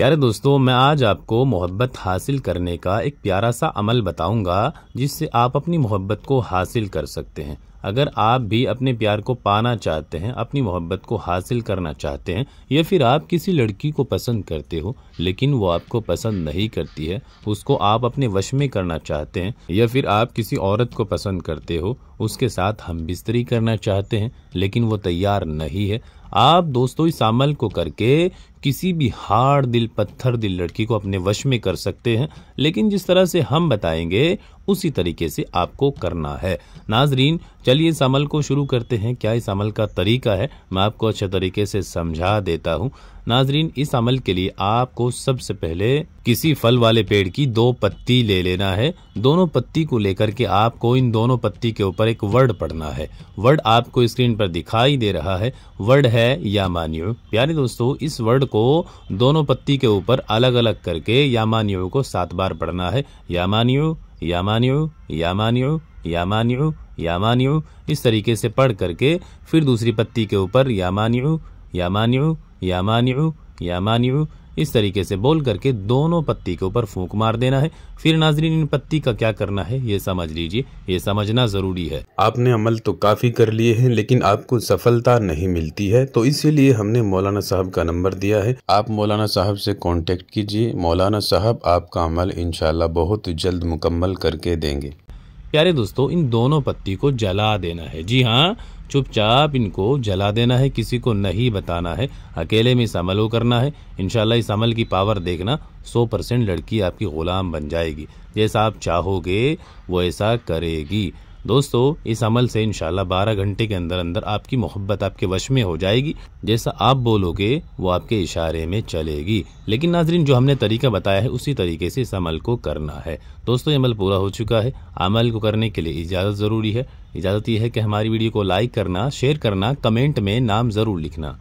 प्यारे दोस्तों मैं आज आपको मोहब्बत हासिल करने का एक प्यारा सा अमल बताऊंगा जिससे आप अपनी मोहब्बत को हासिल कर सकते हैं अगर आप भी अपने प्यार को पाना चाहते हैं अपनी मोहब्बत को हासिल करना चाहते हैं या फिर आप किसी लड़की को पसंद करते हो लेकिन वो आपको पसंद नहीं करती है उसको आप अपने वश में करना चाहते हैं या फिर आप किसी औरत को पसंद करते हो उसके साथ हम बिस्तरी करना चाहते हैं लेकिन वो तैयार नहीं है आप दोस्तों इस अमल को करके किसी भी हार्ड दिल पत्थर दिल लड़की को अपने वश में कर सकते हैं लेकिन जिस तरह से हम बताएंगे उसी तरीके से आपको करना है नाजरीन चलिए इस अमल को शुरू करते हैं क्या इस अमल का तरीका है मैं आपको अच्छे तरीके से समझा देता हूँ नाजरीन इस अमल के लिए आपको सबसे पहले किसी फल वाले पेड़ की दो पत्ती ले लेना है दोनों पत्ती को लेकर के आपको इन दोनों पत्ती के ऊपर एक वर्ड पढ़ना है वर्ड आपको स्क्रीन पर दिखाई दे रहा है वर्ड है मान्यो प्यारे दोस्तों इस वर्ड को दोनों पत्ती के ऊपर अलग अलग करके यामानियो को सात बार पढ़ना है मान्यो या मान्यो या यामानियो इस तरीके से पढ़ करके फिर दूसरी पत्ती के ऊपर या मान्यो या मान्यू या मान्यू इस तरीके से बोल करके दोनों पत्ती के ऊपर फूंक मार देना है फिर नाजरीन इन पत्ती का क्या करना है ये समझ लीजिए ये समझना ज़रूरी है आपने अमल तो काफ़ी कर लिए हैं लेकिन आपको सफलता नहीं मिलती है तो इसीलिए हमने मौलाना साहब का नंबर दिया है आप मौलाना साहब से कांटेक्ट कीजिए मौलाना साहब आपका अमल इनशाला बहुत जल्द मुकम्मल करके देंगे प्यारे दोस्तों इन दोनों पत्ती को जला देना है जी हाँ चुपचाप इनको जला देना है किसी को नहीं बताना है अकेले में इस अमल को करना है इनशाला इस अमल की पावर देखना 100 परसेंट लड़की आपकी ग़ुलाम बन जाएगी जैसा आप चाहोगे वैसा करेगी दोस्तों इस अमल से इनशाला बारह घंटे के अंदर अंदर आपकी मोहब्बत आपके वश में हो जाएगी जैसा आप बोलोगे वो आपके इशारे में चलेगी लेकिन नाजरीन जो हमने तरीका बताया है उसी तरीके से इस अमल को करना है दोस्तों ये अमल पूरा हो चुका है अमल को करने के लिए इजाज़त ज़रूरी है इजाज़त यह है कि हमारी वीडियो को लाइक करना शेयर करना कमेंट में नाम ज़रूर लिखना